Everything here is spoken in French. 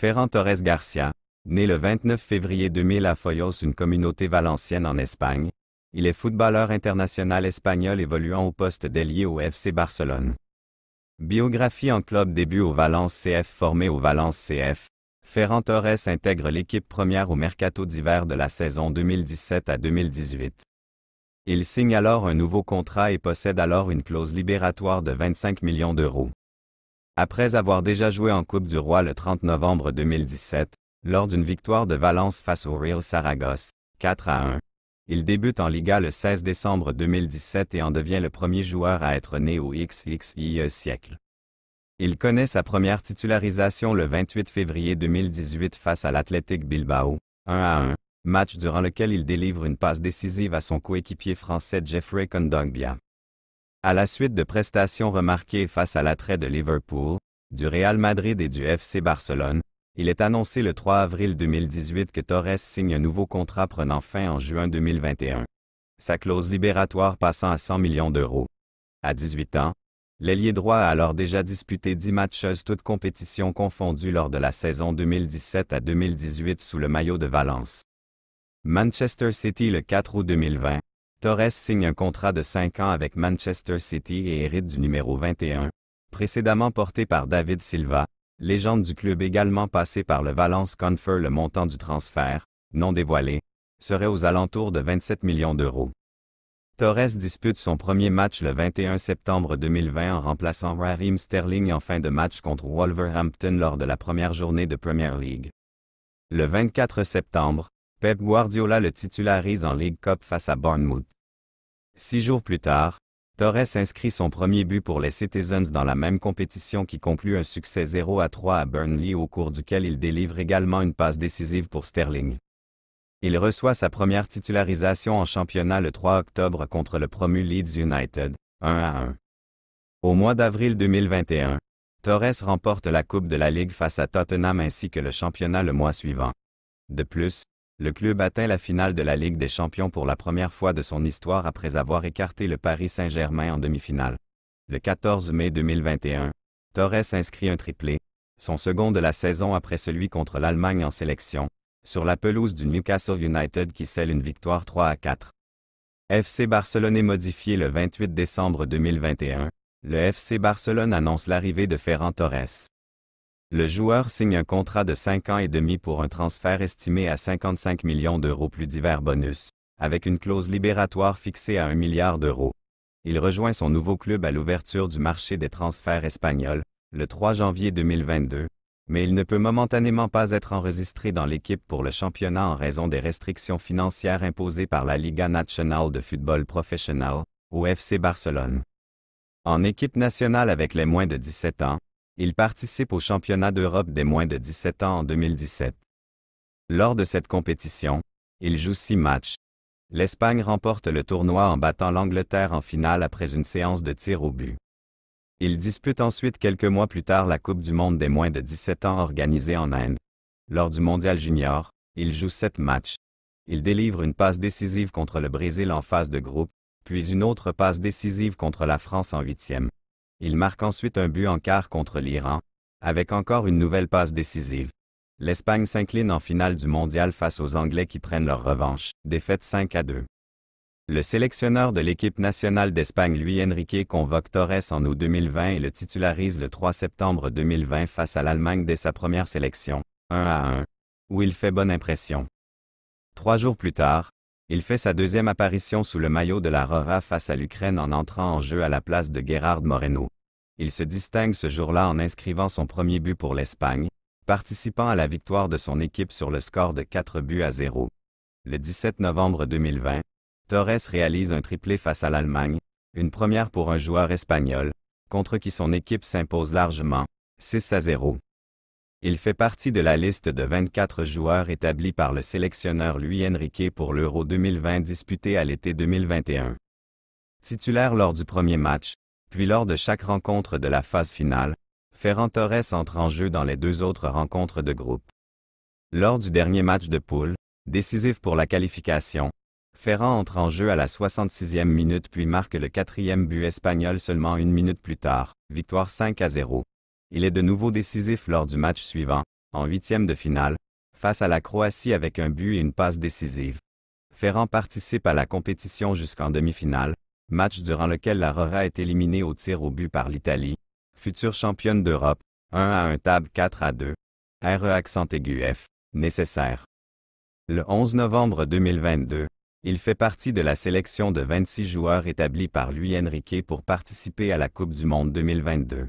Ferran Torres Garcia, né le 29 février 2000 à Foyos, une communauté valencienne en Espagne, il est footballeur international espagnol évoluant au poste d'ailier au FC Barcelone. Biographie en club début au Valence CF formé au Valence CF, Ferran Torres intègre l'équipe première au mercato d'hiver de la saison 2017 à 2018. Il signe alors un nouveau contrat et possède alors une clause libératoire de 25 millions d'euros. Après avoir déjà joué en Coupe du Roi le 30 novembre 2017, lors d'une victoire de Valence face au Real Saragosse, 4 à 1, il débute en Liga le 16 décembre 2017 et en devient le premier joueur à être né au XXIe siècle. Il connaît sa première titularisation le 28 février 2018 face à l'Athletic Bilbao, 1 à 1, match durant lequel il délivre une passe décisive à son coéquipier français Jeffrey Kondogbia. À la suite de prestations remarquées face à l'attrait de Liverpool, du Real Madrid et du FC Barcelone, il est annoncé le 3 avril 2018 que Torres signe un nouveau contrat prenant fin en juin 2021. Sa clause libératoire passant à 100 millions d'euros. À 18 ans, l'ailier droit a alors déjà disputé 10 matches toutes compétitions confondues lors de la saison 2017 à 2018 sous le maillot de Valence. Manchester City le 4 août 2020, Torres signe un contrat de 5 ans avec Manchester City et hérite du numéro 21, précédemment porté par David Silva, légende du club également passé par le Valence Confer. Le montant du transfert, non dévoilé, serait aux alentours de 27 millions d'euros. Torres dispute son premier match le 21 septembre 2020 en remplaçant Raheem Sterling en fin de match contre Wolverhampton lors de la première journée de Premier League. Le 24 septembre, Pep Guardiola le titularise en League Cup face à Bournemouth. Six jours plus tard, Torres inscrit son premier but pour les Citizens dans la même compétition qui conclut un succès 0 à 3 à Burnley au cours duquel il délivre également une passe décisive pour Sterling. Il reçoit sa première titularisation en championnat le 3 octobre contre le promu Leeds United, 1 à 1. Au mois d'avril 2021, Torres remporte la Coupe de la Ligue face à Tottenham ainsi que le championnat le mois suivant. De plus, le club atteint la finale de la Ligue des champions pour la première fois de son histoire après avoir écarté le Paris Saint-Germain en demi-finale. Le 14 mai 2021, Torres inscrit un triplé, son second de la saison après celui contre l'Allemagne en sélection, sur la pelouse du Newcastle United qui scelle une victoire 3 à 4. FC Barcelone modifié le 28 décembre 2021. Le FC Barcelone annonce l'arrivée de Ferran Torres. Le joueur signe un contrat de 5 ans et demi pour un transfert estimé à 55 millions d'euros plus divers bonus, avec une clause libératoire fixée à 1 milliard d'euros. Il rejoint son nouveau club à l'ouverture du marché des transferts espagnols, le 3 janvier 2022, mais il ne peut momentanément pas être enregistré dans l'équipe pour le championnat en raison des restrictions financières imposées par la Liga Nacional de Football Professional, au FC Barcelone. En équipe nationale avec les moins de 17 ans, il participe au championnat d'Europe des moins de 17 ans en 2017. Lors de cette compétition, il joue six matchs. L'Espagne remporte le tournoi en battant l'Angleterre en finale après une séance de tirs au but. Il dispute ensuite quelques mois plus tard la Coupe du monde des moins de 17 ans organisée en Inde. Lors du Mondial junior, il joue sept matchs. Il délivre une passe décisive contre le Brésil en phase de groupe, puis une autre passe décisive contre la France en huitième. Il marque ensuite un but en quart contre l'Iran, avec encore une nouvelle passe décisive. L'Espagne s'incline en finale du mondial face aux Anglais qui prennent leur revanche, défaite 5 à 2. Le sélectionneur de l'équipe nationale d'Espagne Luis Enrique convoque Torres en août 2020 et le titularise le 3 septembre 2020 face à l'Allemagne dès sa première sélection, 1 à 1, où il fait bonne impression. Trois jours plus tard, il fait sa deuxième apparition sous le maillot de la Rora face à l'Ukraine en entrant en jeu à la place de Gerard Moreno. Il se distingue ce jour-là en inscrivant son premier but pour l'Espagne, participant à la victoire de son équipe sur le score de 4 buts à 0. Le 17 novembre 2020, Torres réalise un triplé face à l'Allemagne, une première pour un joueur espagnol, contre qui son équipe s'impose largement, 6 à 0. Il fait partie de la liste de 24 joueurs établis par le sélectionneur Luis Enrique pour l'Euro 2020 disputé à l'été 2021. Titulaire lors du premier match, puis lors de chaque rencontre de la phase finale, Ferran Torres entre en jeu dans les deux autres rencontres de groupe. Lors du dernier match de poule, décisif pour la qualification, Ferran entre en jeu à la 66e minute puis marque le quatrième but espagnol seulement une minute plus tard, victoire 5 à 0. Il est de nouveau décisif lors du match suivant, en huitième de finale, face à la Croatie avec un but et une passe décisive. Ferrand participe à la compétition jusqu'en demi-finale, match durant lequel la Rora est éliminée au tir au but par l'Italie, future championne d'Europe, 1 à 1 table 4 à 2. RE accent aigu F, nécessaire. Le 11 novembre 2022, il fait partie de la sélection de 26 joueurs établis par lui Enrique pour participer à la Coupe du Monde 2022.